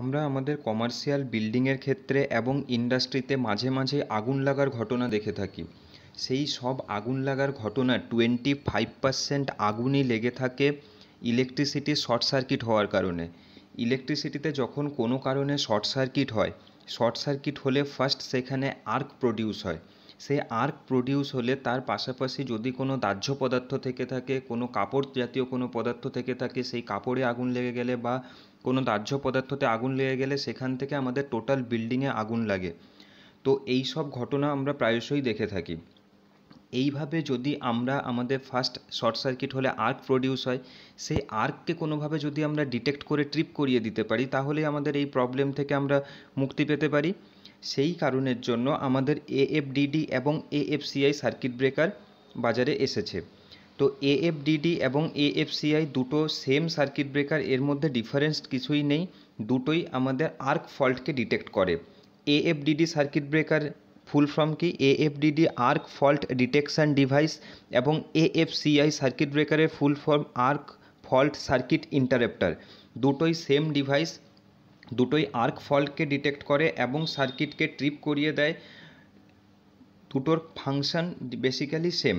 আমরা আমাদের কমার্শিয়াল বিল্ডিংয়ের ক্ষেত্রে এবং ইন্ডাস্ট্রিতে মাঝে মাঝে আগুন লাগার ঘটনা দেখে থাকি সেই সব আগুন লাগার ঘটনা টোয়েন্টি ফাইভ পারসেন্ট আগুনই লেগে থাকে ইলেকট্রিসিটি শর্ট সার্কিট হওয়ার কারণে ইলেকট্রিসিটিতে যখন কোনো কারণে শর্ট সার্কিট হয় শর্ট সার্কিট হলে ফার্স্ট সেখানে আর্ক প্রডিউস হয় সেই আর্ক প্রডিউস হলে তার পাশাপাশি যদি কোনো দাহ্য পদার্থ থেকে থাকে কোনো কাপড় জাতীয় কোনো পদার্থ থেকে থাকে সেই কাপড়ে আগুন লেগে গেলে বা কোনো দাহ্য পদার্থতে আগুন লেগে গেলে সেখান থেকে আমাদের টোটাল বিল্ডিংয়ে আগুন লাগে তো এই সব ঘটনা আমরা প্রায়শই দেখে থাকি এইভাবে যদি আমরা আমাদের ফার্স্ট শর্ট সার্কিট হলে আর্ক প্রডিউস হয় সেই আর্ককে কোনোভাবে যদি আমরা ডিটেক্ট করে ট্রিপ করিয়ে দিতে পারি তাহলে আমাদের এই প্রবলেম থেকে আমরা মুক্তি পেতে পারি সেই কারণের জন্য আমাদের এএফডিডি এবং এএফসিআই সার্কিট ব্রেকার বাজারে এসেছে তো এএফডিডি এবং এএফসিআই দুটো সেম সার্কিট ব্রেকার এর মধ্যে ডিফারেন্স কিছুই নেই দুটোই আমাদের আর্ক ফল্টকে ডিটেক্ট করে AFDD circuit breaker full form কি AFDD arc fault detection device এবং এএফসিআই সার্কিট ব্রেকারের full form arc fault circuit interrupter দুটোই সেম ডিভাইস দুটোই আর্ক ফল্টকে ডিটেক্ট করে এবং সার্কিটকে ট্রিপ করিয়ে দেয় দুটোর ফাংশন বেসিক্যালি সেম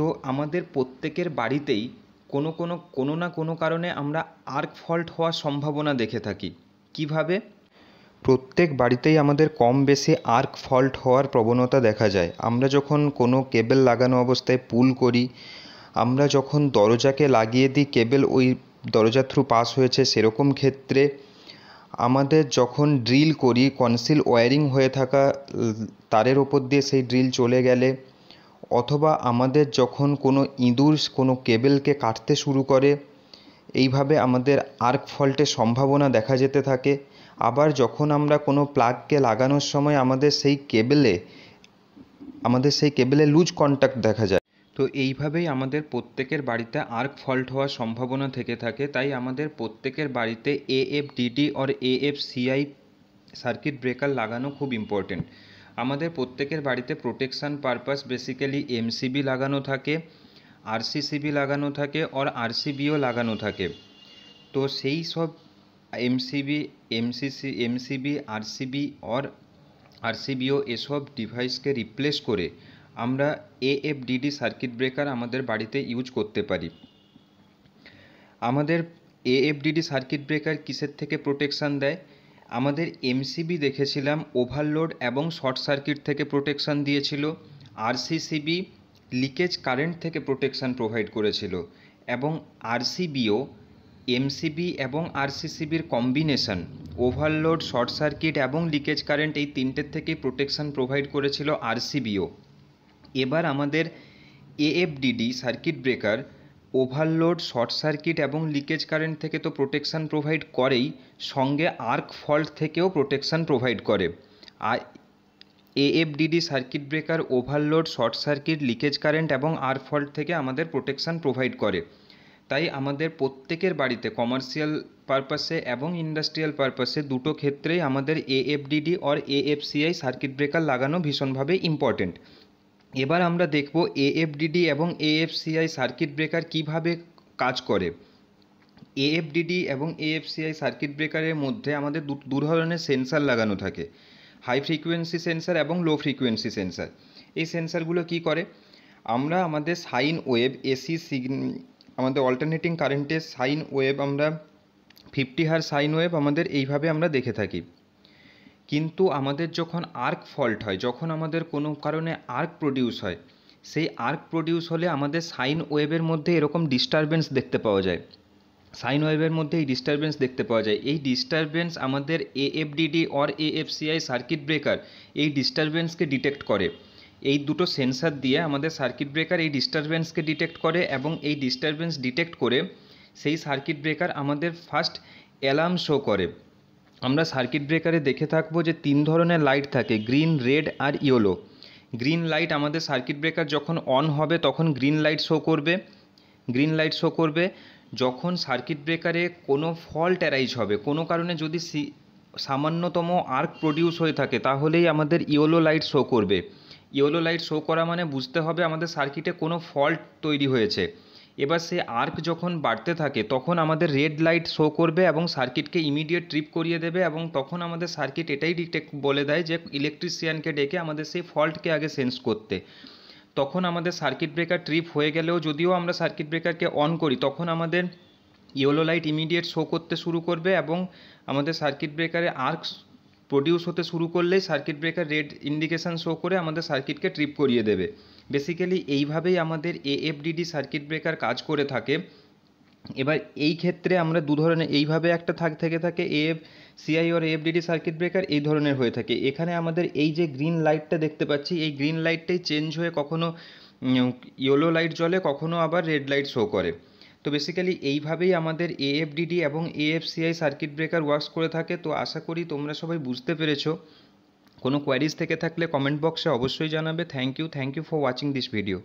তো আমাদের প্রত্যেকের বাড়িতেই কোনো কোনো কোনো না কোনো কারণে আমরা আর্ক ফল্ট হওয়ার সম্ভাবনা দেখে থাকি কীভাবে প্রত্যেক বাড়িতেই আমাদের কম বেশি আর্ক ফল্ট হওয়ার প্রবণতা দেখা যায় আমরা যখন কোনো কেবেল লাগানো অবস্থায় পুল করি আমরা যখন দরজাকে লাগিয়ে দিই কেবেল ওই দরজার থ্রু পাস হয়েছে সেরকম ক্ষেত্রে আমাদের যখন ড্রিল করি কনসিল ওয়ারিং হয়ে থাকা তারের ওপর দিয়ে সেই ড্রিল চলে গেলে অথবা আমাদের যখন কোনো ইঁদুর কোনো কেবেলকে কাটতে শুরু করে এইভাবে আমাদের আর্ক ফল্টের সম্ভাবনা দেখা যেতে থাকে আবার যখন আমরা কোনো প্লাগকে লাগানোর সময় আমাদের সেই কেবেলে আমাদের সেই কেবেলে লুজ কন্ট্যাক্ট দেখা যায় তো এইভাবেই আমাদের প্রত্যেকের বাড়িতে আর্ক ফল্ট হওয়ার সম্ভাবনা থেকে থাকে তাই আমাদের প্রত্যেকের বাড়িতে AFDD or AFCI circuit breaker লাগানো খুব ইম্পর্টেন্ট আমাদের প্রত্যেকের বাড়িতে প্রোটেকশান পারপাস বেসিক্যালি এমসিবি লাগানো থাকে আরসিসিবি লাগানো থাকে আর আরসিবিও লাগানো থাকে তো সেই সব MCB MCC MCB RCB or RCBO এসব ডিভাইসকে রিপ্লেস করে আমরা এএফডিডি সার্কিট ব্রেকার আমাদের বাড়িতে ইউজ করতে পারি আমাদের এএফডিডি সার্কিট ব্রেকার কিসের থেকে প্রোটেকশান দেয় আমাদের এমসিবি দেখেছিলাম ওভারলোড এবং শর্ট সার্কিট থেকে প্রোটেকশান দিয়েছিল আরসিসিবি লিকেজ কারেন্ট থেকে প্রোটেকশান প্রোভাইড করেছিল এবং আরসিবিও এমসিবি এবং আরসিসিবির কম্বিনেশন ওভারলোড শর্ট সার্কিট এবং লিকেজ কারেন্ট এই তিনটের থেকেই প্রোটেকশান প্রোভাইড করেছিল আরসিবিও এবার আমাদের AFDD circuit breaker overload short circuit এবং লিকেজ কারেন্ট থেকে তো প্রোটেকশান প্রোভাইড করেই সঙ্গে আর্ক ফল্ট থেকেও প্রোটেকশান প্রোভাইড করে আর AFDD circuit breaker overload short circuit leakage current এবং আর ফল্ট থেকে আমাদের প্রোটেকশান প্রোভাইড করে তাই আমাদের প্রত্যেকের বাড়িতে কমার্শিয়াল পারপাসে এবং ইন্ডাস্ট্রিয়াল পারপাসে দুটো ক্ষেত্রেই আমাদের AFDD or AFCI circuit breaker লাগানো ভীষণভাবে ইম্পর্টেন্ট এবার আমরা দেখব এএফডিডি এবং এএফসিআই সার্কিট ব্রেকার কিভাবে কাজ করে এএফডিডি এবং এএফসিআই সার্কিট ব্রেকারের মধ্যে আমাদের দু ধরনের সেন্সার লাগানো থাকে হাই ফ্রিকোয়েন্সি সেন্সার এবং লো ফ্রিকোয়েন্সি সেন্সার এই সেন্সারগুলো কি করে আমরা আমাদের সাইন ওয়েভ এসি আমাদের অল্টারনেটিং কারেন্টের সাইন ওয়েভ আমরা ফিফটি হার সাইন ওয়েভ আমাদের এইভাবে আমরা দেখে থাকি কিন্তু আমাদের যখন আর্ক ফল্ট হয় যখন আমাদের কোনো কারণে আর্ক প্রডিউস হয় সেই আর্ক প্রডিউস হলে আমাদের সাইন ওয়েভের মধ্যে এরকম ডিস্টারবেন্স দেখতে পাওয়া যায় সাইন ওয়েভের মধ্যে এই ডিস্টারবেন্স দেখতে পাওয়া যায় এই ডিস্টারবেন্স আমাদের AFDD or AFCI circuit breaker এই ডিস্টারবেন্সকে ডিটেক্ট করে এই দুটো সেন্সার দিয়ে আমাদের সার্কিট ব্রেকার এই ডিস্টারবেন্সকে ডিটেক্ট করে এবং এই ডিস্টারবেন্স ডিটেক্ট করে সেই সার্কিট ব্রেকার আমাদের ফার্স্ট অ্যালার্ম শো করে আমরা সার্কিট ব্রেকারে দেখে থাকবো যে তিন ধরনের লাইট থাকে গ্রিন রেড আর ইয়েলো গ্রিন লাইট আমাদের সার্কিট ব্রেকার যখন অন হবে তখন গ্রিন লাইট শো করবে গ্রিন লাইট শো করবে যখন সার্কিট ব্রেকারে কোনো ফল্ট অ্যারাইজ হবে কোনো কারণে যদি সামান্যতম আর্ক প্রডিউস হয়ে থাকে তাহলেই আমাদের ইয়েলো লাইট শো করবে ইয়েলো লাইট শো করা মানে বুঝতে হবে আমাদের সার্কিটে কোনো ফল্ট তৈরি হয়েছে এবার সে আর্ক যখন বাড়তে থাকে তখন আমাদের রেড লাইট শো করবে এবং সার্কিটকে ইমিডিয়েট ট্রিপ করিয়ে দেবে এবং তখন আমাদের সার্কিট এটাই ডিটেক্ট বলে দেয় যে ইলেকট্রিশিয়ানকে ডেকে আমাদের সেই ফল্টকে আগে সেন্স করতে তখন আমাদের সার্কিট ব্রেকার ট্রিপ হয়ে গেলেও যদিও আমরা সার্কিট ব্রেকারকে অন করি তখন আমাদের ইয়েলো লাইট ইমিডিয়েট শো করতে শুরু করবে এবং আমাদের সার্কিট ব্রেকারে আর্ক প্রডিউস হতে শুরু করলেই circuit breaker red indication show করে আমাদের সার্কিটকে ট্রিপ করিয়ে দেবে বেসিক্যালি এইভাবেই আমাদের এএফডিডি সার্কিট ব্রেকার কাজ করে থাকে এবার এই ক্ষেত্রে আমরা দু ধরনের এইভাবে একটা থাক থেকে থাকে AF CI or FDD circuit breaker এই ধরনের হয়ে থাকে এখানে আমাদের এই যে গ্রিন লাইটটা দেখতে পাচ্ছি এই গ্রিন লাইটটাই চেঞ্জ হয়ে কখনো ইয়েলো লাইট জ্বলে কখনো আবার রেড লাইট শো করে তো বেসিক্যালি এইভাবেই আমাদের এএফডিডি এবং এএফসিআই সার্কিট ব্রেকার ওয়ার্কস করে থাকে তো আশা করি তোমরা সবাই বুঝতে পেরেছো কোনো কোয়ারিজ থেকে থাকলে কমেন্ট বক্সে অবশ্যই জানাবে thank you thank you for watching this video